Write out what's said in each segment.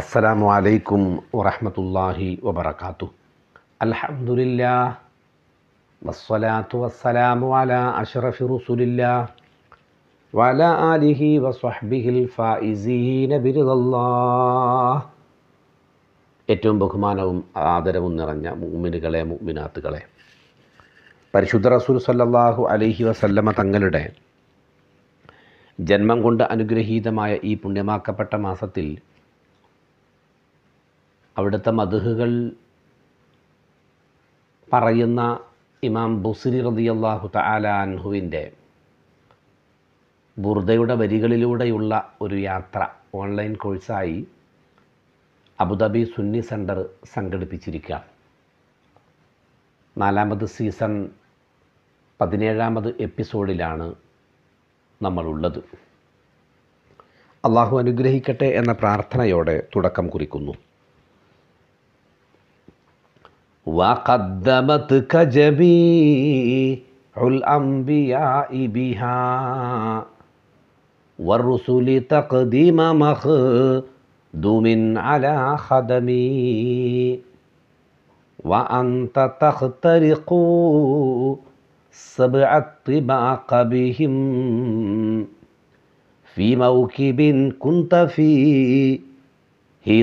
അസ്സലാമു അലൈക്കും വറഹമത്തല്ലാഹി വബർക്കാത്തു അൽഹമുല്ല വസ്സലാമു അല അഷറഫി റുസുലില്ല ആലിഹി വസ്വഹ്ബിഹിൽ ഏറ്റവും ബഹുമാനവും ആദരവും നിറഞ്ഞ മുമ്മിനുകളെ മുമ്മിനാത്തുകളെ പരിശുദ്ധ റസൂൽ സല്ലല്ലാഹു അലൈഹി വസല്ലമ തങ്ങളുടെ ജന്മം കൊണ്ട് അനുഗ്രഹീതമായ ഈ പുണ്യമാക്കപ്പെട്ട മാസത്തിൽ അവിടുത്തെ മധുഹുകൾ പറയുന്ന ഇമാം ബുസിരി റതിയല്ലാഹു തലാൻഹുവിൻ്റെ ബുർദയുടെ വരികളിലൂടെയുള്ള ഒരു യാത്ര ഓൺലൈൻ കോഴ്സായി അബുദാബി സുന്നി സെൻറ്റർ സംഘടിപ്പിച്ചിരിക്കുക നാലാമത് സീസൺ പതിനേഴാമത് എപ്പിസോഡിലാണ് നമ്മളുള്ളത് അള്ളാഹു അനുഗ്രഹിക്കട്ടെ എന്ന പ്രാർത്ഥനയോടെ തുടക്കം കുറിക്കുന്നു وقدمتك جميع الأنبياء بها والرسل تقديم مخدوم على خدمي وأنت تخترق سبع الطباق بهم في موكب كنت فيه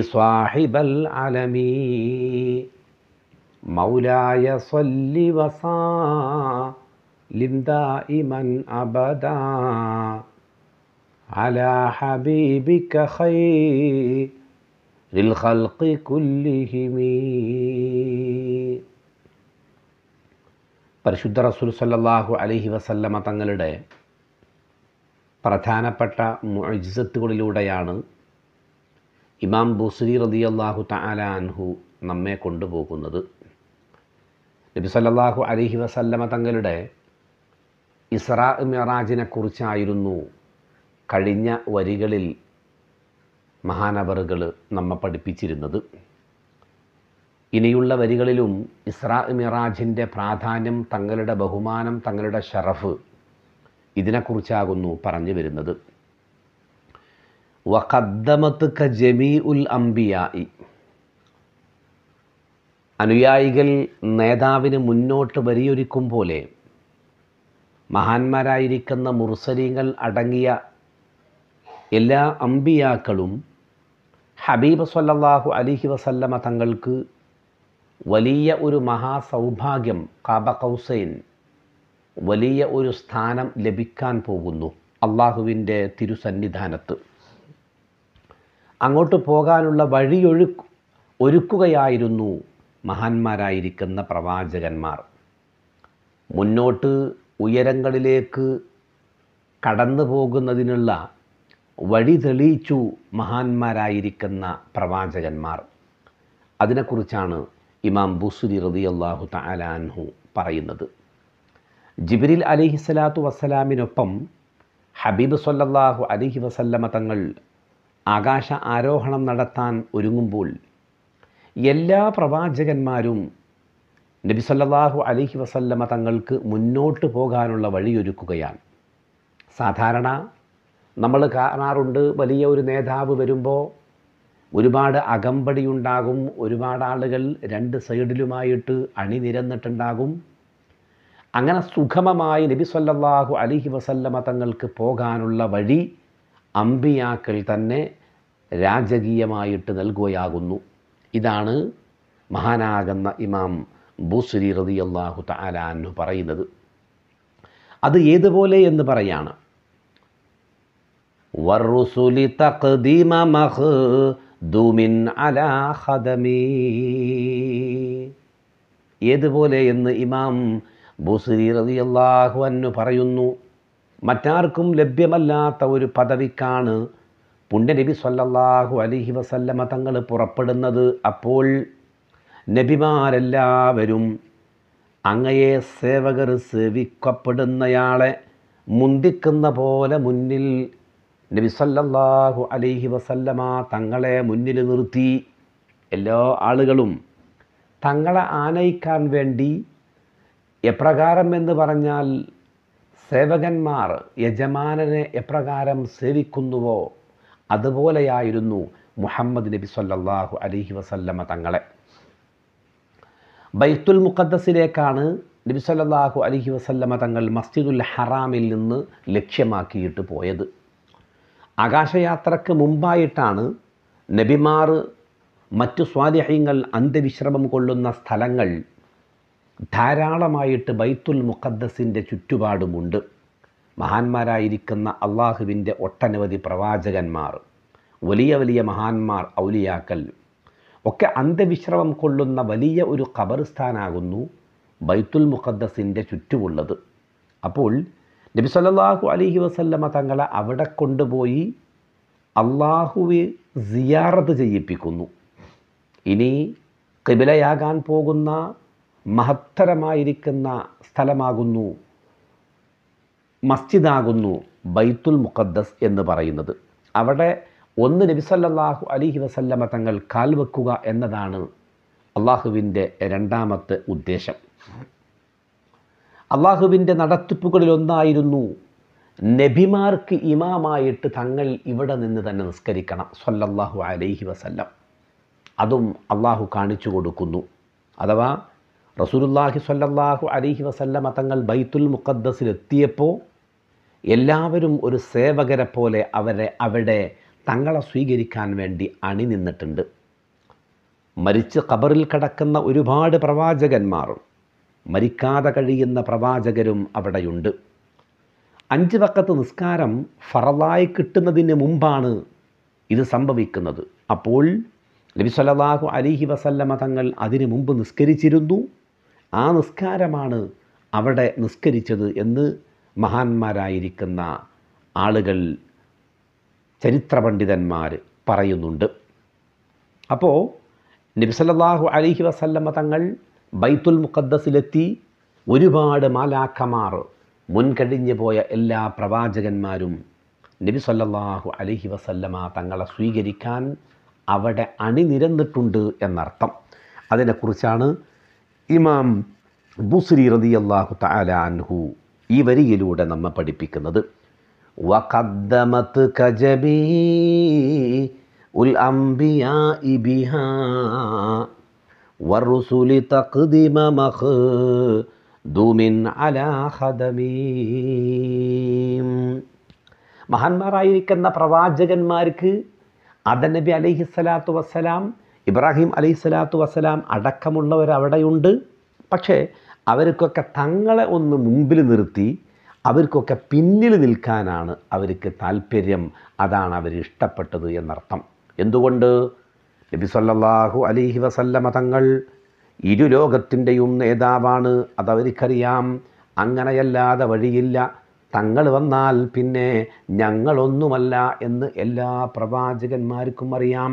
صاحب العلم മൗലായ സല്ലി വസാ ലിന്ദ ഇമൻ അബദ അല خير الخلق പരിശുദ്ധ റസൂൽ സല്ലാഹു അലഹി വസല്ലമ തങ്ങളുടെ പ്രധാനപ്പെട്ട മുഴിസത്തുകളിലൂടെയാണ് ഇമാം റതി അള്ളാഹു തആലാൻഹു നമ്മെ കൊണ്ടുപോകുന്നത് നബിസല്ലാഹു അലഹി വസല്ലമ തങ്ങളുടെ ഇസ്രാ മിറാജിനെക്കുറിച്ചായിരുന്നു കഴിഞ്ഞ വരികളിൽ മഹാനവറുകൾ നമ്മെ പഠിപ്പിച്ചിരുന്നത് ഇനിയുള്ള വരികളിലും ഇസ്രാ മിറാജിൻ്റെ പ്രാധാന്യം തങ്ങളുടെ ബഹുമാനം തങ്ങളുടെ ഷറഫ് ഇതിനെക്കുറിച്ചാകുന്നു പറഞ്ഞു വരുന്നത് വഖദ്ദമത്ത് ക ജമീ ഉൽ അംബിയായി അനുയായികൾ നേതാവിന് മുന്നോട്ട് വരിയൊരുക്കും പോലെ മഹാന്മാരായിരിക്കുന്ന മുർസലീങ്ങൾ അടങ്ങിയ എല്ലാ അമ്പിയാക്കളും ഹബീബ് സല്ലാഹു അലിഹി വസല്ലമ തങ്ങൾക്ക് വലിയ ഒരു മഹാസൗഭാഗ്യം കാബ കൗസൈൻ വലിയ ഒരു സ്ഥാനം ലഭിക്കാൻ പോകുന്നു അള്ളാഹുവിൻ്റെ തിരുസന്നിധാനത്ത് അങ്ങോട്ട് പോകാനുള്ള വഴിയൊഴു ഒരുക്കുകയായിരുന്നു മഹാന്മാരായിരിക്കുന്ന പ്രവാചകന്മാർ മുന്നോട്ട് ഉയരങ്ങളിലേക്ക് കടന്നു പോകുന്നതിനുള്ള വഴി തെളിയിച്ചു മഹാന്മാരായിരിക്കുന്ന പ്രവാചകന്മാർ അതിനെക്കുറിച്ചാണ് ഇമാം ബുസുരി റതി അള്ളാഹു തലാൻഹു പറയുന്നത് ജിബിരിൽ അലിഹി സ്വലാത്തു വസ്സലാമിനൊപ്പം ഹബീബ് സല്ലാഹു അലിഹി വസല്ലമ തങ്ങൾ ആകാശ ആരോഹണം നടത്താൻ ഒരുങ്ങുമ്പോൾ എല്ലാ പ്രവാചകന്മാരും നബി സല്ലാഹു അലഹി വസല്ലമ തങ്ങൾക്ക് മുന്നോട്ട് പോകാനുള്ള വഴിയൊരുക്കുകയാണ് സാധാരണ നമ്മൾ കാണാറുണ്ട് വലിയ ഒരു നേതാവ് വരുമ്പോൾ ഒരുപാട് അകമ്പടി ഉണ്ടാകും ഒരുപാട് ആളുകൾ രണ്ട് സൈഡിലുമായിട്ട് അണിനിരന്നിട്ടുണ്ടാകും അങ്ങനെ സുഗമമായി നബി സല്ലാഹു അലിഹി വസല്ലമ തങ്ങൾക്ക് പോകാനുള്ള വഴി അമ്പിയാക്കൾ തന്നെ രാജകീയമായിട്ട് നൽകുകയാകുന്നു ഇതാണ് മഹാനാകുന്ന ഇമാം ബുസുരി റതി അള്ളാഹു താലാന്നു പറയുന്നത് അത് ഏതുപോലെ എന്ന് പറയാണ് അലാ ഖദമി ഏതുപോലെ എന്ന് ഇമാം ബുസുരി റതി അള്ളാഹു അന്നു പറയുന്നു മറ്റാർക്കും ലഭ്യമല്ലാത്ത ഒരു പദവിക്കാണ് പുണ്യനബി സല്ലല്ലാഹു അലഹി വസല്ലമ തങ്ങൾ പുറപ്പെടുന്നത് അപ്പോൾ നബിമാരെല്ലാവരും അങ്ങയെ സേവകർ സേവിക്കപ്പെടുന്നയാളെ മുന്തിക്കുന്ന പോലെ മുന്നിൽ നബി സല്ലല്ലാഹു അലഹി വസല്ലമ തങ്ങളെ മുന്നിൽ നിർത്തി എല്ലാ ആളുകളും തങ്ങളെ ആനയിക്കാൻ വേണ്ടി എപ്രകാരം എന്ന് പറഞ്ഞാൽ സേവകന്മാർ യജമാനനെ എപ്രകാരം സേവിക്കുന്നുവോ അതുപോലെയായിരുന്നു മുഹമ്മദ് നബി സല്ലാഹു അലഹി വസല്ലമ തങ്ങളെ ബൈത്തുൽ മുഖദ്ദസിലേക്കാണ് നബി സല്ലാഹു അലഹി വസല്ലമ തങ്ങൾ മസ്ജിദുൽ ഹറാമിൽ നിന്ന് ലക്ഷ്യമാക്കിയിട്ട് പോയത് ആകാശയാത്രയ്ക്ക് മുമ്പായിട്ടാണ് നബിമാർ മറ്റു സ്വാലിഹ്യങ്ങൾ അന്ത്യവിശ്രമം കൊള്ളുന്ന സ്ഥലങ്ങൾ ധാരാളമായിട്ട് ബൈത്തുൽ മുഖദ്ദസിൻ്റെ ചുറ്റുപാടുമുണ്ട് മഹാന്മാരായിരിക്കുന്ന അള്ളാഹുവിൻ്റെ ഒട്ടനവധി പ്രവാചകന്മാർ വലിയ വലിയ മഹാന്മാർ ഔലിയാക്കൽ ഒക്കെ അന്ത്യവിശ്രമം കൊള്ളുന്ന വലിയ ഒരു ഖബർസ്ഥാനാകുന്നു ബൈത്തുൽ മുഖദ്ദസിൻ്റെ ചുറ്റുമുള്ളത് അപ്പോൾ നബി സല്ലാഹു അലഹി വസല്ലമ തങ്ങളെ അവിടെ കൊണ്ടുപോയി അള്ളാഹുവെ സിയാറത്ത് ചെയ്യിപ്പിക്കുന്നു ഇനി കിബിലയാകാൻ പോകുന്ന മഹത്തരമായിരിക്കുന്ന സ്ഥലമാകുന്നു മസ്ജിദാകുന്നു ബൈത്തുൽ മുഖദ്ദസ് എന്ന് പറയുന്നത് അവിടെ ഒന്ന് നബിസല്ലാഹു അലിഹി വസല്ലമ തങ്ങൾ കാൽവെക്കുക എന്നതാണ് അള്ളാഹുവിൻ്റെ രണ്ടാമത്തെ ഉദ്ദേശം അള്ളാഹുവിൻ്റെ നടത്തിപ്പുകളിലൊന്നായിരുന്നു നബിമാർക്ക് ഇമാമായിട്ട് തങ്ങൾ ഇവിടെ നിന്ന് തന്നെ നിസ്കരിക്കണം സല്ലല്ലാഹു അലൈഹി വസല്ലം അതും അള്ളാഹു കാണിച്ചു കൊടുക്കുന്നു അഥവാ റസൂലുല്ലാഹി സ്വല്ലല്ലാഹു അലിഹി വസല്ലമ തങ്ങൾ ബൈത്തുൽ എത്തിയപ്പോൾ എല്ലാവരും ഒരു സേവകരെ പോലെ അവരെ അവിടെ തങ്ങളെ സ്വീകരിക്കാൻ വേണ്ടി അണിനിന്നിട്ടുണ്ട് മരിച്ച് ഖബറിൽ കിടക്കുന്ന ഒരുപാട് പ്രവാചകന്മാർ മരിക്കാതെ കഴിയുന്ന പ്രവാചകരും അവിടെയുണ്ട് അഞ്ച് വക്കത്ത് നിസ്കാരം ഫറലായി കിട്ടുന്നതിന് മുമ്പാണ് ഇത് സംഭവിക്കുന്നത് അപ്പോൾ നബി സ്വല്ലല്ലാഹു അലിഹി വസല്ലമ തങ്ങൾ അതിനു മുമ്പ് നിസ്കരിച്ചിരുന്നു ആ നിസ്കാരമാണ് അവിടെ നിസ്കരിച്ചത് എന്ന് മഹാന്മാരായിരിക്കുന്ന ആളുകൾ ചരിത്ര പണ്ഡിതന്മാർ പറയുന്നുണ്ട് അപ്പോൾ നബിസല്ലാഹു അലിഹി വസല്ലമ്മ തങ്ങൾ ബൈത്തുൽ മുഖദ്ദസിലെത്തി ഒരുപാട് മാലാഖമാർ മുൻകഴിഞ്ഞു പോയ എല്ലാ പ്രവാചകന്മാരും നബി സല്ലാഹു അലഹി വസല്ലമ തങ്ങളെ സ്വീകരിക്കാൻ അവിടെ അണിനിരന്നിട്ടുണ്ട് എന്നർത്ഥം അതിനെക്കുറിച്ചാണ് ഇമാം ബുസ്രി റതി അള്ളാഹു താലാൻഹു ഈ വരിയിലൂടെ നമ്മെ പഠിപ്പിക്കുന്നത് ഉൽ അംബിയാ അലാ മഹാന്മാരായിരിക്കുന്ന പ്രവാചകന്മാർക്ക് അദനബി അലൈഹി സ്വലാത്തു വസ്സലാം ഇബ്രാഹിം അലൈഹി സ്വലാത്തു വസ്സലാം അടക്കമുള്ളവർ അവിടെയുണ്ട് പക്ഷേ അവർക്കൊക്കെ തങ്ങളെ ഒന്ന് മുമ്പിൽ നിർത്തി അവർക്കൊക്കെ പിന്നിൽ നിൽക്കാനാണ് അവർക്ക് താല്പര്യം അതാണ് അവർ ഇഷ്ടപ്പെട്ടത് എന്നർത്ഥം എന്തുകൊണ്ട് നബി സല്ലാഹു അലിഹി വസല്ലമ തങ്ങൾ ഇരു ലോകത്തിൻ്റെയും നേതാവാണ് അതവർക്കറിയാം അങ്ങനെയല്ലാതെ വഴിയില്ല തങ്ങൾ വന്നാൽ പിന്നെ ഞങ്ങളൊന്നുമല്ല എന്ന് എല്ലാ പ്രവാചകന്മാർക്കും അറിയാം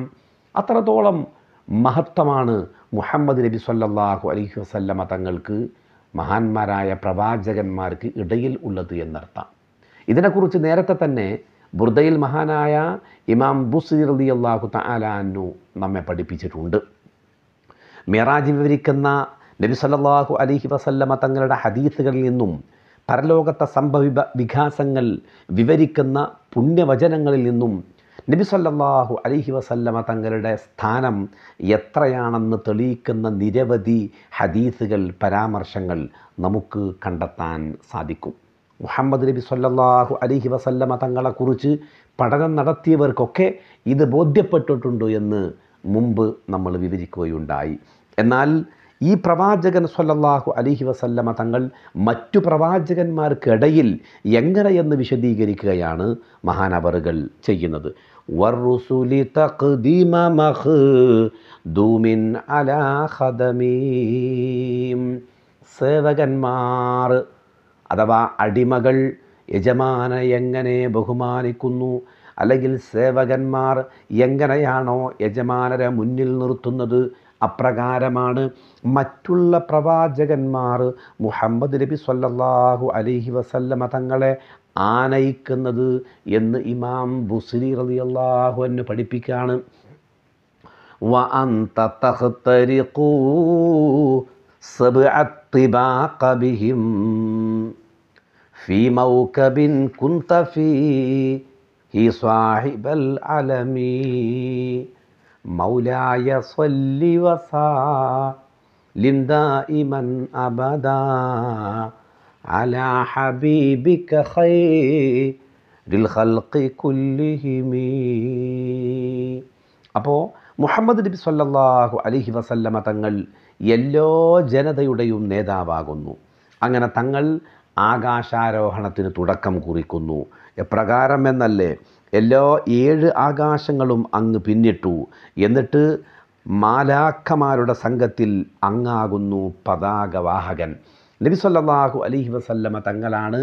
അത്രത്തോളം മഹത്വമാണ് മുഹമ്മദ് നബി സല്ലാഹു അലഹി വസല്ലമ തങ്ങൾക്ക് മഹാന്മാരായ പ്രവാചകന്മാർക്ക് ഇടയിൽ ഉള്ളത് എന്നർത്ഥം ഇതിനെക്കുറിച്ച് നേരത്തെ തന്നെ ബുർദയിൽ മഹാനായ ഇമാം ബുസീർ അലി അള്ളാഹു തലാനു നമ്മെ പഠിപ്പിച്ചിട്ടുണ്ട് മിറാജ് വിവരിക്കുന്ന നബി സല്ലാഹു അലഹി വസല്ലമ തങ്ങളുടെ ഹദീസുകളിൽ നിന്നും പരലോകത്തെ സംഭവ വികാസങ്ങൾ വിവരിക്കുന്ന പുണ്യവചനങ്ങളിൽ നിന്നും നബി അലഹി വസല്ലമ തങ്ങളുടെ സ്ഥാനം എത്രയാണെന്ന് തെളിയിക്കുന്ന നിരവധി ഹദീസുകൾ പരാമർശങ്ങൾ നമുക്ക് കണ്ടെത്താൻ സാധിക്കും മുഹമ്മദ് നബി സല്ലാഹു അലഹി വസല്ലമ തങ്ങളെക്കുറിച്ച് പഠനം നടത്തിയവർക്കൊക്കെ ഇത് ബോധ്യപ്പെട്ടിട്ടുണ്ട് എന്ന് മുമ്പ് നമ്മൾ വിവരിക്കുകയുണ്ടായി എന്നാൽ ഈ പ്രവാചകൻ സൊല്ലാഹു അലിഹി വസല്ലമ തങ്ങൾ മറ്റു പ്രവാചകന്മാർക്കിടയിൽ എങ്ങനെയെന്ന് വിശദീകരിക്കുകയാണ് മഹാനവറുകൾ ചെയ്യുന്നത് അലാ ഖദമീം സേവകന്മാർ അഥവാ അടിമകൾ യജമാന എങ്ങനെ ബഹുമാനിക്കുന്നു അല്ലെങ്കിൽ സേവകന്മാർ എങ്ങനെയാണോ യജമാനരെ മുന്നിൽ നിർത്തുന്നത് അപ്രകാരമാണ് മറ്റുള്ള പ്രവാചകന്മാർ മുഹമ്മദ് നബി സല്ലാഹു അലൈഹി വസല്ലമ തങ്ങളെ ആനയിക്കുന്നത് എന്ന് ഇമാം ബുസിരി റലി അള്ളാഹു എന്ന് പഠിപ്പിക്കുകയാണ് في موكب كنت فيه മൗലായ സ്വല്ലിവസ ഇമൻ അബദ അല ഹബീബിക ഖൽഖി കുല്ലിഹിമി അപ്പോൾ മുഹമ്മദ് നബി സല്ലാഹു അലൈഹി വസല്ലമ തങ്ങൾ എല്ലോ ജനതയുടെയും നേതാവാകുന്നു അങ്ങനെ തങ്ങൾ ആകാശാരോഹണത്തിന് തുടക്കം കുറിക്കുന്നു എന്നല്ലേ എല്ലാ ഏഴ് ആകാശങ്ങളും അങ്ങ് പിന്നിട്ടു എന്നിട്ട് മാലാഖമാരുടെ സംഘത്തിൽ അങ്ങാകുന്നു പതാകവാഹകൻ നബി സല്ലാഹു അലഹി വസല്ലമ തങ്ങളാണ്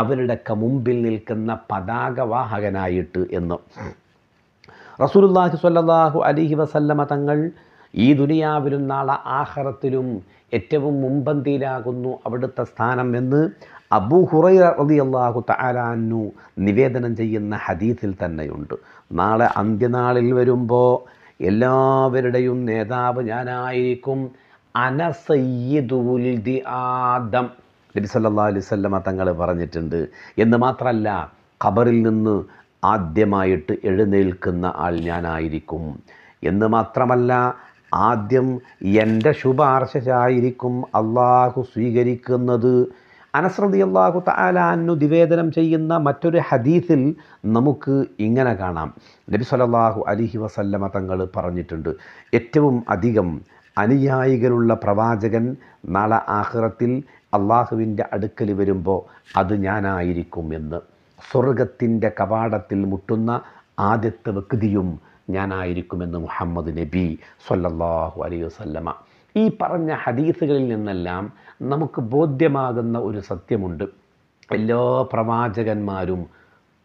അവരുടെയൊക്കെ മുമ്പിൽ നിൽക്കുന്ന പതാകവാഹകനായിട്ട് എന്ന് റസൂലുല്ലാഹി സല്ലാഹു അലഹി വസല്ലമ തങ്ങൾ ഈ ദുനിയാവിലും നാളെ ആഹാരത്തിലും ഏറ്റവും മുമ്പന്തിയിലാകുന്നു അവിടുത്തെ സ്ഥാനം എന്ന് അബൂ ഹുറൈ റതി അള്ളാഹു താലാന്നു നിവേദനം ചെയ്യുന്ന ഹദീസിൽ തന്നെയുണ്ട് നാളെ അന്ത്യനാളിൽ വരുമ്പോൾ എല്ലാവരുടെയും നേതാവ് ഞാനായിരിക്കും അനസയ്യദൂലി ആദം നബി സല്ലാ അലൈവല്ലമ തങ്ങൾ പറഞ്ഞിട്ടുണ്ട് എന്ന് മാത്രമല്ല ഖബറിൽ നിന്ന് ആദ്യമായിട്ട് എഴുന്നേൽക്കുന്ന ആൾ ഞാനായിരിക്കും എന്ന് മാത്രമല്ല ആദ്യം എൻ്റെ ശുപാർശയായിരിക്കും അള്ളാഹു സ്വീകരിക്കുന്നത് അനസ്രതി അള്ളാഹു താലാന്നു നിവേദനം ചെയ്യുന്ന മറ്റൊരു ഹദീസിൽ നമുക്ക് ഇങ്ങനെ കാണാം നബി സലല്ലാഹു അലിഹി വസല്ലമ തങ്ങൾ പറഞ്ഞിട്ടുണ്ട് ഏറ്റവും അധികം അനുയായികളുള്ള പ്രവാചകൻ നാളെ ആഹ്റത്തിൽ അള്ളാഹുവിൻ്റെ അടുക്കൽ വരുമ്പോൾ അത് ഞാനായിരിക്കും എന്ന് സ്വർഗത്തിൻ്റെ കവാടത്തിൽ മുട്ടുന്ന ആദ്യത്തെ വ്യക്തിയും ഞാനായിരിക്കുമെന്ന് മുഹമ്മദ് നബി സല്ലല്ലാഹു അലൈഹി വസല്ലമ ഈ പറഞ്ഞ ഹദീസുകളിൽ നിന്നെല്ലാം നമുക്ക് ബോധ്യമാകുന്ന ഒരു സത്യമുണ്ട് എല്ലാ പ്രവാചകന്മാരും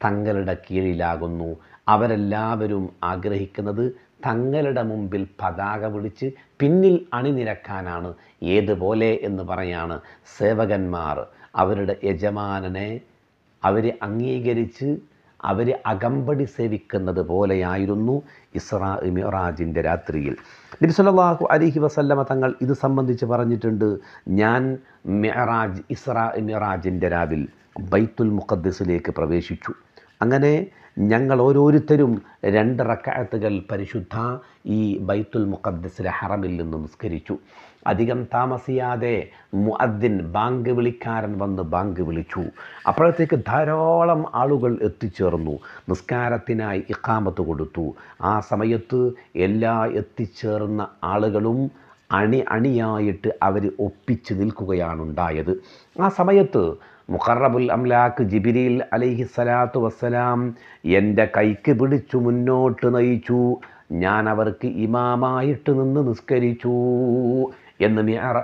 തങ്ങളുടെ കീഴിലാകുന്നു അവരെല്ലാവരും ആഗ്രഹിക്കുന്നത് തങ്ങളുടെ മുമ്പിൽ പതാക പിടിച്ച് പിന്നിൽ അണിനിരക്കാനാണ് ഏതുപോലെ എന്ന് പറയാണ് സേവകന്മാർ അവരുടെ യജമാനനെ അവരെ അംഗീകരിച്ച് അവർ അകമ്പടി സേവിക്കുന്നത് പോലെയായിരുന്നു ഇസ്രാ ഇമിറാജിൻ്റെ രാത്രിയിൽ നബിസ്വല്ലാഹു അലിഹി വസല്ലമ തങ്ങൾ ഇത് സംബന്ധിച്ച് പറഞ്ഞിട്ടുണ്ട് ഞാൻ മെഹറാജ് ഇസ്രാ ഇമിറാജിൻ്റെ രാവിൽ ബൈത്തുൽ മുഖദ്സിലേക്ക് പ്രവേശിച്ചു അങ്ങനെ ഞങ്ങൾ ഓരോരുത്തരും രണ്ട് റക്കായത്തുകൾ പരിശുദ്ധ ഈ ബൈത്തുൽ മുഖദ്സിലെ ഹറമിൽ നിന്ന് നിസ്കരിച്ചു അധികം താമസിയാതെ മുഅദ്ദിൻ ബാങ്ക് വിളിക്കാരൻ വന്ന് ബാങ്ക് വിളിച്ചു അപ്പോഴത്തേക്ക് ധാരാളം ആളുകൾ എത്തിച്ചേർന്നു നിസ്കാരത്തിനായി ഇക്കാമത്ത് കൊടുത്തു ആ സമയത്ത് എല്ലാ എത്തിച്ചേർന്ന ആളുകളും അണി അണിയായിട്ട് അവർ ഒപ്പിച്ച് നിൽക്കുകയാണുണ്ടായത് ആ സമയത്ത് മുഖറബുൽ അംലാക്ക് ജിബിരിൽ അലൈഹി സലാത്തു വസ്സലാം എൻ്റെ കൈക്ക് പിടിച്ചു മുന്നോട്ട് നയിച്ചു ഞാൻ അവർക്ക് ഇമാമായിട്ട് നിന്ന് നിസ്കരിച്ചു എന്ന് മിയാറ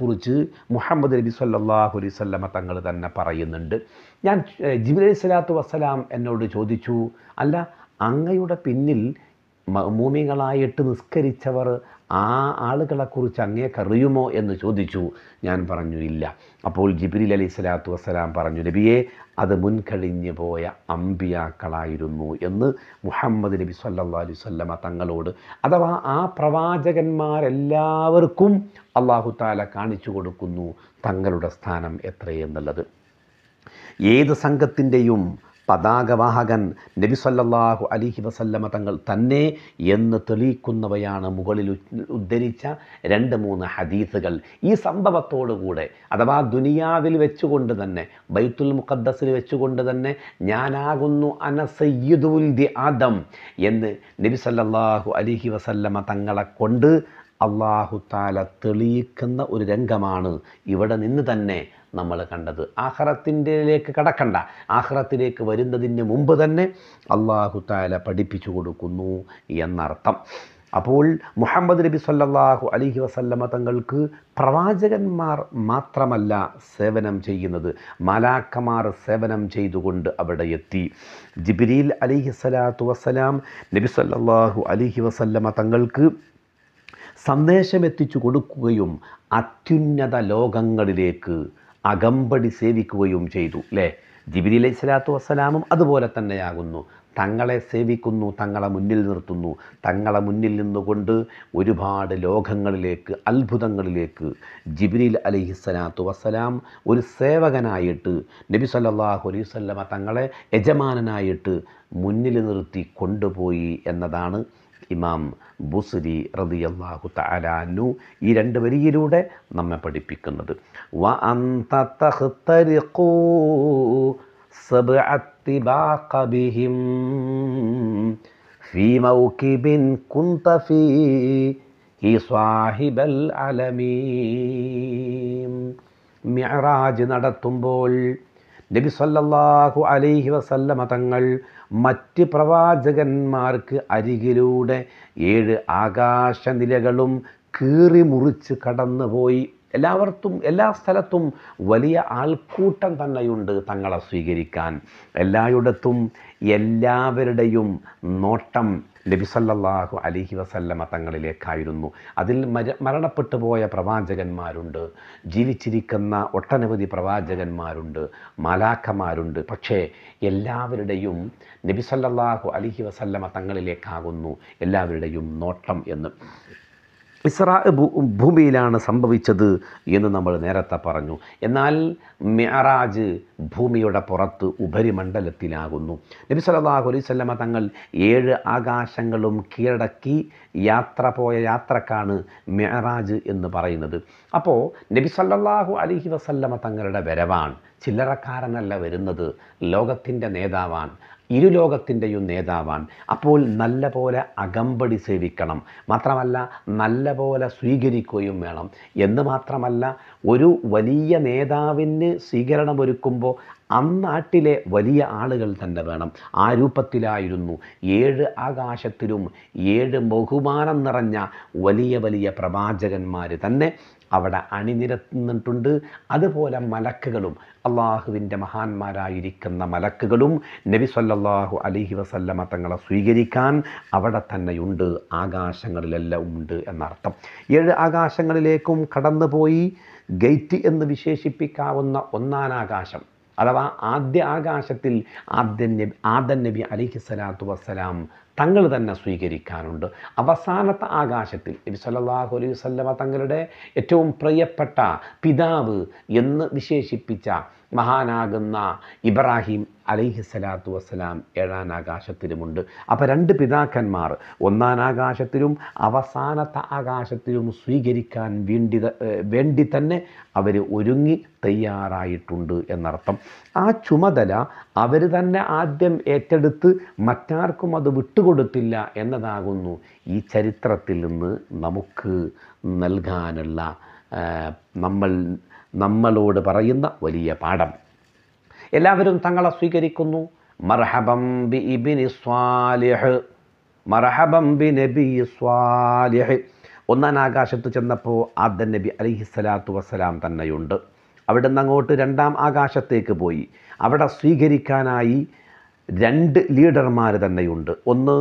കുറിച്ച് മുഹമ്മദ് നബി സല്ലാഹു അലൈഹി തങ്ങൾ തന്നെ പറയുന്നുണ്ട് ഞാൻ ജിബിൽ അലൈഹി സ്വലാത്തു വസ്സലാം എന്നോട് ചോദിച്ചു അല്ല അങ്ങയുടെ പിന്നിൽ മൂമികളായിട്ട് നിസ്കരിച്ചവർ ആ ആളുകളെക്കുറിച്ച് അങ്ങേക്കറിയുമോ എന്ന് ചോദിച്ചു ഞാൻ പറഞ്ഞു ഇല്ല അപ്പോൾ ജിബ്രിൽ അലി സ്വലാത്തു വസ്സലാം പറഞ്ഞു നബിയെ അത് മുൻകഴിഞ്ഞു പോയ അമ്പിയാക്കളായിരുന്നു എന്ന് മുഹമ്മദ് നബി സല്ലാ അലൈഹി സ്വല്ലമ തങ്ങളോട് അഥവാ ആ പ്രവാചകന്മാരെല്ലാവർക്കും അള്ളാഹു താല കാണിച്ചു കൊടുക്കുന്നു തങ്ങളുടെ സ്ഥാനം എത്രയെന്നുള്ളത് ഏത് സംഘത്തിൻ്റെയും പതാകവാഹകൻ നബി സല്ലല്ലാഹു അലിഹി വസല്ലമ തങ്ങൾ തന്നെ എന്ന് തെളിയിക്കുന്നവയാണ് മുകളിൽ ഉദ്ധരിച്ച രണ്ട് മൂന്ന് ഹദീസുകൾ ഈ സംഭവത്തോടുകൂടെ അഥവാ ദുനിയാവിൽ വെച്ചുകൊണ്ട് തന്നെ ബൈത്തുൽ മുഖദ്ദസിൽ വെച്ചുകൊണ്ട് തന്നെ ഞാനാകുന്നു അനസയ്യുദുൽ ദി ആദം എന്ന് നബി സല്ലല്ലാഹു അലിഹി വസല്ലമ തങ്ങളെ കൊണ്ട് അള്ളാഹു താല തെളിയിക്കുന്ന ഒരു രംഗമാണ് ഇവിടെ നിന്ന് തന്നെ നമ്മൾ കണ്ടത് ആഹ്റത്തിൻ്റെലേക്ക് കടക്കണ്ട ആഹ്റത്തിലേക്ക് വരുന്നതിന് മുമ്പ് തന്നെ അള്ളാഹു താല പഠിപ്പിച്ചു കൊടുക്കുന്നു എന്നർത്ഥം അപ്പോൾ മുഹമ്മദ് നബി സല്ലാഹു അലിഹി വസല്ലമ തങ്ങൾക്ക് പ്രവാചകന്മാർ മാത്രമല്ല സേവനം ചെയ്യുന്നത് മലാക്കമാർ സേവനം ചെയ്തുകൊണ്ട് അവിടെ എത്തി ജിബിരിൽ അലിഹി സലാത്തു വസ്സലാം നബി സല്ലാഹു അലിഹി വസല്ലമ തങ്ങൾക്ക് സന്ദേശമെത്തിച്ചു കൊടുക്കുകയും അത്യുന്നത ലോകങ്ങളിലേക്ക് അകമ്പടി സേവിക്കുകയും ചെയ്തു അല്ലേ ജിബിരി അലൈഹി സ്വലാത്തു വസ്സലാമും അതുപോലെ തന്നെയാകുന്നു തങ്ങളെ സേവിക്കുന്നു തങ്ങളെ മുന്നിൽ നിർത്തുന്നു തങ്ങളെ മുന്നിൽ നിന്നുകൊണ്ട് ഒരുപാട് ലോകങ്ങളിലേക്ക് അത്ഭുതങ്ങളിലേക്ക് ജിബ്രീൽ അലഹി സ്വലാത്തു വസ്സലാം ഒരു സേവകനായിട്ട് നബി സല്ലാഹു അലൈഹി സ്വല്ലമ തങ്ങളെ യജമാനനായിട്ട് മുന്നിൽ നിർത്തി കൊണ്ടുപോയി എന്നതാണ് ഇമാം ബുസുരി റതിയല്ലാഹു താലാനു ഈ രണ്ട് വരിയിലൂടെ നമ്മെ പഠിപ്പിക്കുന്നത് വ അന്തറിഖൂബിഹിം ഫീ സ്വാഹിബൽ അലമീം മിഅറാജ് നടത്തുമ്പോൾ നബി സല്ലല്ലാഹു അലൈഹി വസല്ലമ തങ്ങൾ മറ്റ് പ്രവാചകന്മാർക്ക് അരികിലൂടെ ഏഴ് ആകാശനിലകളും കീറി മുറിച്ച് കടന്നുപോയി എല്ലാവർത്തും എല്ലാ സ്ഥലത്തും വലിയ ആൾക്കൂട്ടം തന്നെയുണ്ട് തങ്ങളെ സ്വീകരിക്കാൻ എല്ലായിടത്തും എല്ലാവരുടെയും നോട്ടം സല്ലാഹു അലിഹി വസല്ലമ തങ്ങളിലേക്കായിരുന്നു അതിൽ മര മരണപ്പെട്ടു പോയ പ്രവാചകന്മാരുണ്ട് ജീവിച്ചിരിക്കുന്ന ഒട്ടനവധി പ്രവാചകന്മാരുണ്ട് മാലാക്കമാരുണ്ട് പക്ഷേ എല്ലാവരുടെയും നബി സല്ലാഹു അലിഹി വസല്ലമ തങ്ങളിലേക്കാകുന്നു എല്ലാവരുടെയും നോട്ടം എന്ന് ഇസ്രാ ഭൂമിയിലാണ് സംഭവിച്ചത് എന്ന് നമ്മൾ നേരത്തെ പറഞ്ഞു എന്നാൽ മെഹറാജ് ഭൂമിയുടെ പുറത്ത് ഉപരിമണ്ഡലത്തിലാകുന്നു നബി സല്ലാഹു അലൈവല്ലമ തങ്ങൾ ഏഴ് ആകാശങ്ങളും കീഴടക്കി യാത്ര പോയ യാത്രക്കാണ് മെഹറാജ് എന്ന് പറയുന്നത് അപ്പോൾ നബി സല്ലാഹു അലഹി വസല്ലമ തങ്ങളുടെ വരവാണ് ചില്ലറക്കാരനല്ല വരുന്നത് ലോകത്തിൻ്റെ നേതാവാണ് ഇരുലോകത്തിൻ്റെയും നേതാവാണ് അപ്പോൾ നല്ല പോലെ അകമ്പടി സേവിക്കണം മാത്രമല്ല നല്ല പോലെ സ്വീകരിക്കുകയും വേണം എന്ന് മാത്രമല്ല ഒരു വലിയ നേതാവിന് സ്വീകരണമൊരുക്കുമ്പോൾ അന്നാട്ടിലെ വലിയ ആളുകൾ തന്നെ വേണം ആ രൂപത്തിലായിരുന്നു ഏഴ് ആകാശത്തിലും ഏഴ് ബഹുമാനം നിറഞ്ഞ വലിയ വലിയ പ്രവാചകന്മാർ തന്നെ അവിടെ അണിനിരത്തുന്നിട്ടുണ്ട് അതുപോലെ മലക്കുകളും അള്ളാഹുവിൻ്റെ മഹാന്മാരായിരിക്കുന്ന മലക്കുകളും നബി സല്ലാഹു അലിഹി വസല്ലമ തങ്ങളെ സ്വീകരിക്കാൻ അവിടെ തന്നെയുണ്ട് ആകാശങ്ങളിലെല്ലാം ഉണ്ട് എന്നർത്ഥം ഏഴ് ആകാശങ്ങളിലേക്കും കടന്നുപോയി ഗേറ്റ് എന്ന് വിശേഷിപ്പിക്കാവുന്ന ഒന്നാനാകാശം അഥവാ ആദ്യ ആകാശത്തിൽ ആദ്യ നബി ആദൻ നബി അലിഹി സ്വലാത്തു വസ്സലാം തങ്ങൾ തന്നെ സ്വീകരിക്കാനുണ്ട് അവസാനത്തെ ആകാശത്തിൽ ഇരുസലാഹു അലൈഹി വല്ലമ തങ്ങളുടെ ഏറ്റവും പ്രിയപ്പെട്ട പിതാവ് എന്ന് വിശേഷിപ്പിച്ച മഹാനാകുന്ന ഇബ്രാഹിം അലൈഹി സ്വലാത്തു വസ്സലാം ഏഴാം ആകാശത്തിലുമുണ്ട് അപ്പോൾ രണ്ട് പിതാക്കന്മാർ ഒന്നാം ആകാശത്തിലും അവസാനത്തെ ആകാശത്തിലും സ്വീകരിക്കാൻ വേണ്ടി വേണ്ടി തന്നെ അവർ ഒരുങ്ങി തയ്യാറായിട്ടുണ്ട് എന്നർത്ഥം ആ ചുമതല അവർ തന്നെ ആദ്യം ഏറ്റെടുത്ത് മറ്റാർക്കും അത് വിട്ടുകൊടുത്തില്ല എന്നതാകുന്നു ഈ ചരിത്രത്തിൽ നിന്ന് നമുക്ക് നൽകാനുള്ള നമ്മൾ നമ്മളോട് പറയുന്ന വലിയ പാഠം എല്ലാവരും തങ്ങളെ സ്വീകരിക്കുന്നു മർഹബം ബി ഇബിനി സ്വാലിഹ് മർഹബം ബി നബി സ്വാലിഹ് ഒന്നാം ആകാശത്ത് ചെന്നപ്പോൾ ആദ്യ നബി സ്വലാത്തു വസ്സലാം തന്നെയുണ്ട് നിന്ന് അങ്ങോട്ട് രണ്ടാം ആകാശത്തേക്ക് പോയി അവിടെ സ്വീകരിക്കാനായി രണ്ട് ലീഡർമാർ തന്നെയുണ്ട് ഒന്ന്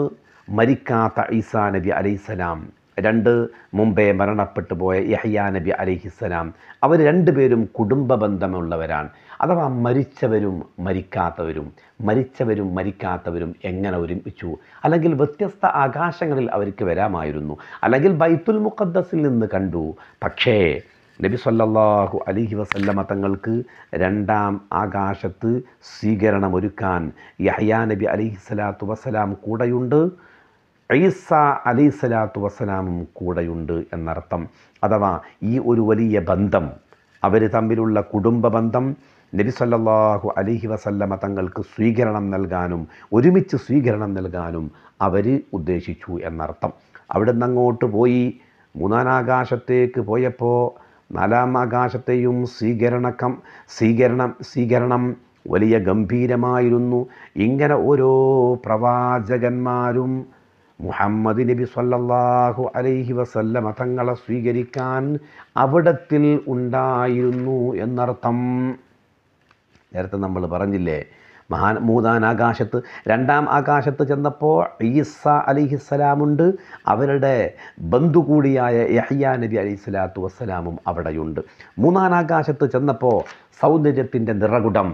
മരിക്കാത്ത ഈസാ നബി അലൈസലാം രണ്ട് മുമ്പേ മരണപ്പെട്ടു പോയ യഹ്യാ നബി അലിഹിസ്സലാം അവർ രണ്ടുപേരും കുടുംബ ബന്ധമുള്ളവരാണ് അഥവാ മരിച്ചവരും മരിക്കാത്തവരും മരിച്ചവരും മരിക്കാത്തവരും എങ്ങനെ ഒരുമിച്ചു അല്ലെങ്കിൽ വ്യത്യസ്ത ആകാശങ്ങളിൽ അവർക്ക് വരാമായിരുന്നു അല്ലെങ്കിൽ ബൈത്തുൽ മുഖദ്ദസിൽ നിന്ന് കണ്ടു പക്ഷേ നബി സല്ലാഹു അലിഹി വസല്ലമ തങ്ങൾക്ക് രണ്ടാം ആകാശത്ത് സ്വീകരണമൊരുക്കാൻ യഹ്യാ നബി അലിഹി സ്വലാത്തു വസ്സലാം കൂടെയുണ്ട് ഈസ അലി സലാത്തു വസ്സലാമും കൂടെയുണ്ട് എന്നർത്ഥം അഥവാ ഈ ഒരു വലിയ ബന്ധം അവർ തമ്മിലുള്ള കുടുംബ ബന്ധം നബി സല്ലാഹു അലിഹി വസല്ലമ തങ്ങൾക്ക് സ്വീകരണം നൽകാനും ഒരുമിച്ച് സ്വീകരണം നൽകാനും അവർ ഉദ്ദേശിച്ചു എന്നർത്ഥം അവിടുന്ന് അങ്ങോട്ട് പോയി മൂന്നാനാകാശത്തേക്ക് പോയപ്പോൾ നാലാം ആകാശത്തെയും സ്വീകരണക്കം സ്വീകരണം സ്വീകരണം വലിയ ഗംഭീരമായിരുന്നു ഇങ്ങനെ ഓരോ പ്രവാചകന്മാരും മുഹമ്മദ് നബി സല്ലല്ലാഹു അലൈഹി വസല്ലമ തങ്ങളെ സ്വീകരിക്കാൻ അവിടത്തിൽ ഉണ്ടായിരുന്നു എന്നർത്ഥം നേരത്തെ നമ്മൾ പറഞ്ഞില്ലേ മഹാൻ മൂന്നാം ആകാശത്ത് രണ്ടാം ആകാശത്ത് ചെന്നപ്പോൾ ഈസ അലിഹിസ്സലാമുണ്ട് അവരുടെ ബന്ധു കൂടിയായ യഹ്യാ നബി അലി സ്വലാത്തു വസ്സലാമും അവിടെയുണ്ട് മൂന്നാം ആകാശത്ത് ചെന്നപ്പോൾ സൗന്ദര്യത്തിൻ്റെ നിറകുടം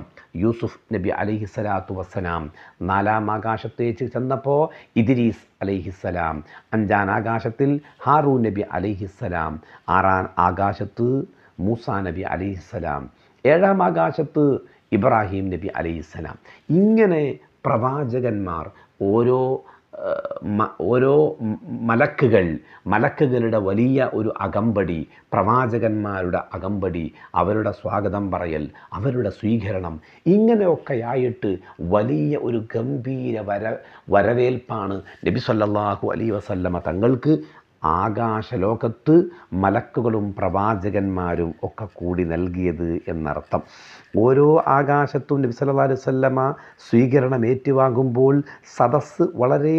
യൂസുഫ് നബി അലിഹിസ്സലാത്തു വസ്സലാം നാലാം ആകാശത്തേച്ച് ചെന്നപ്പോൾ ഇദിരീസ് അലിഹിസ്സലാം അഞ്ചാം ആകാശത്തിൽ ഹാറൂ നബി അലിഹിസ്സലാം ആറാം ആകാശത്ത് മൂസ നബി അലിഹിസ്സലാം ഏഴാം ആകാശത്ത് ഇബ്രാഹിം നബി അലൈസ്സലാം ഇങ്ങനെ പ്രവാചകന്മാർ ഓരോ ഓരോ മലക്കുകൾ മലക്കുകളുടെ വലിയ ഒരു അകമ്പടി പ്രവാചകന്മാരുടെ അകമ്പടി അവരുടെ സ്വാഗതം പറയൽ അവരുടെ സ്വീകരണം ഇങ്ങനെയൊക്കെയായിട്ട് വലിയ ഒരു ഗംഭീര വര വരവേൽപ്പാണ് നബി സല്ലാഹു അലൈ വസല്ലമ തങ്ങൾക്ക് ആകാശലോകത്ത് മലക്കുകളും പ്രവാചകന്മാരും ഒക്കെ കൂടി നൽകിയത് എന്നർത്ഥം ഓരോ ആകാശത്തും നബി സല്ലാ സ്വീകരണം ഏറ്റുവാങ്ങുമ്പോൾ സദസ്സ് വളരെ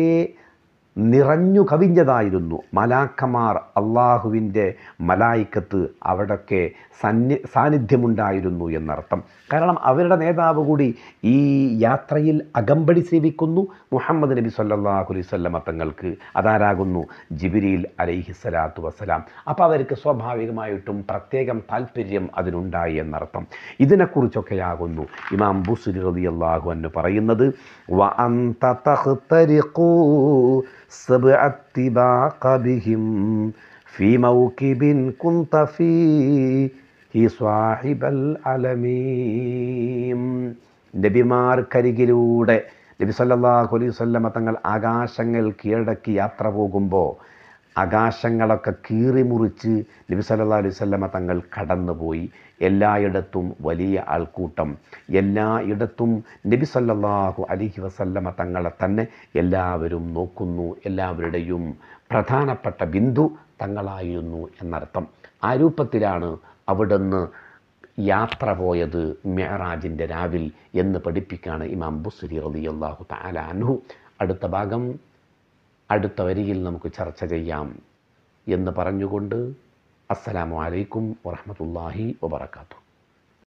നിറഞ്ഞു കവിഞ്ഞതായിരുന്നു മലാക്കമാർ അള്ളാഹുവിൻ്റെ മലായിക്കത്ത് അവിടൊക്കെ സന്നി സാന്നിധ്യമുണ്ടായിരുന്നു എന്നർത്ഥം കാരണം അവരുടെ നേതാവ് കൂടി ഈ യാത്രയിൽ അകമ്പടി സേവിക്കുന്നു മുഹമ്മദ് നബി സല്ലാഹു അലൈവല്ലമ തങ്ങൾക്ക് അതാരാകുന്നു ജിബിരിയിൽ അലൈഹി സ്വലാത്തു വസ്സലാം അപ്പോൾ അവർക്ക് സ്വാഭാവികമായിട്ടും പ്രത്യേകം താല്പര്യം അതിനുണ്ടായി എന്നർത്ഥം ഇതിനെക്കുറിച്ചൊക്കെയാകുന്നു ഇമാം ബുസുലി റതി അള്ളാഹു എന്ന് പറയുന്നത് سبع ഫീ بهم في موكب كنت فيه صاحب العلمين നബിമാർക്കരികിലൂടെ നബി സല്ലാഹു അലൈവല്ലമ തങ്ങൾ ആകാശങ്ങൾ കീഴടക്കി യാത്ര പോകുമ്പോൾ ആകാശങ്ങളൊക്കെ കീറിമുറിച്ച് നബി സല്ലല്ലാഹു അലൈഹി വസല്ലമ തങ്ങൾ കടന്നുപോയി എല്ലായിടത്തും വലിയ ആൾക്കൂട്ടം എല്ലായിടത്തും നബി സല്ലല്ലാഹു അലിഹി വസല്ലമ തങ്ങളെ തന്നെ എല്ലാവരും നോക്കുന്നു എല്ലാവരുടെയും പ്രധാനപ്പെട്ട ബിന്ദു തങ്ങളായിരുന്നു എന്നർത്ഥം ആ രൂപത്തിലാണ് അവിടുന്ന് യാത്ര പോയത് മെഹറാജിൻ്റെ രാവിൽ എന്ന് പഠിപ്പിക്കാണ് ഇമാം ബുസ്രി തആല താലാൻഹു അടുത്ത ഭാഗം അടുത്ത വരിയിൽ നമുക്ക് ചർച്ച ചെയ്യാം എന്ന് പറഞ്ഞുകൊണ്ട് അസ്സലാമു അലൈക്കും വറഹമത്തല്ലാഹി വബർക്കാത്തു